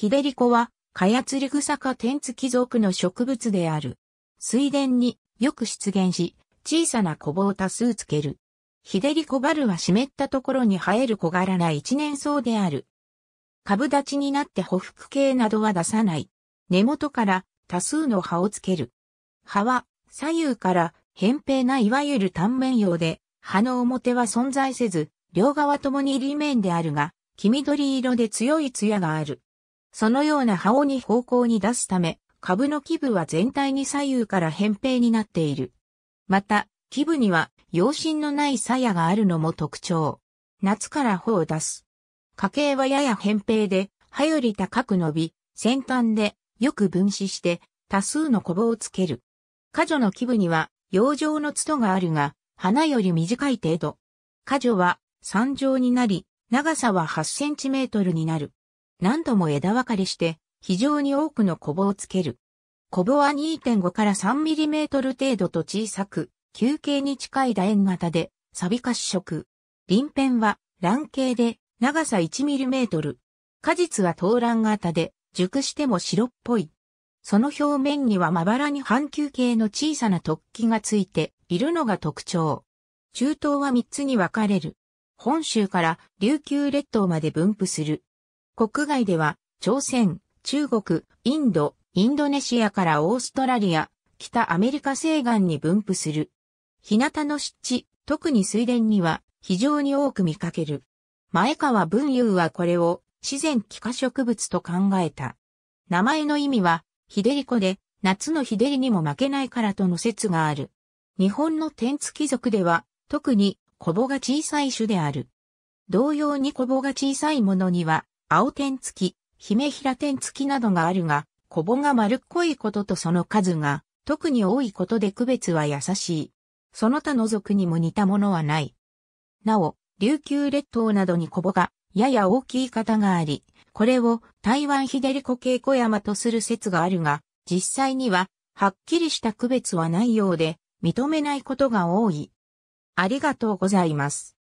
ヒデリコは、カヤツリグサ科天付族の植物である。水田によく出現し、小さなコブを多数つける。ヒデリコバルは湿ったところに生える小柄な一年草である。株立ちになって匍匐系などは出さない。根元から多数の葉をつける。葉は左右から扁平ないわゆる単面葉で、葉の表は存在せず、両側ともに裏面であるが、黄緑色で強い艶がある。そのような葉をに方向に出すため、株の基部は全体に左右から扁平になっている。また、基部には、養心のない鞘があるのも特徴。夏から穂を出す。花茎はやや扁平で、葉より高く伸び、先端でよく分子して多数のコボをつける。花女の基部には養生のツがあるが、花より短い程度。花女は三上になり、長さは8センチメートルになる。何度も枝分かれして、非常に多くのコブをつける。コブは2.5から 3mm 程度と小さく、球形に近い楕円型で、錆褐色。輪辺は卵形で、長さ 1mm。果実は投卵型で、熟しても白っぽい。その表面にはまばらに半球形の小さな突起がついているのが特徴。中東は3つに分かれる。本州から琉球列島まで分布する。国外では、朝鮮、中国、インド、インドネシアからオーストラリア、北アメリカ西岸に分布する。日向の湿地、特に水田には非常に多く見かける。前川文雄はこれを自然気化植物と考えた。名前の意味は、ひでり子で、夏のひでりにも負けないからとの説がある。日本の天付族では、特に、コボが小さい種である。同様にコボが小さいものには、青天付き、姫平天付きなどがあるが、コボが丸っこいこととその数が、特に多いことで区別は優しい。その他の族にも似たものはない。なお、琉球列島などにコボが、やや大きい方があり、これを台湾ひでりこ系小山とする説があるが、実際には、はっきりした区別はないようで、認めないことが多い。ありがとうございます。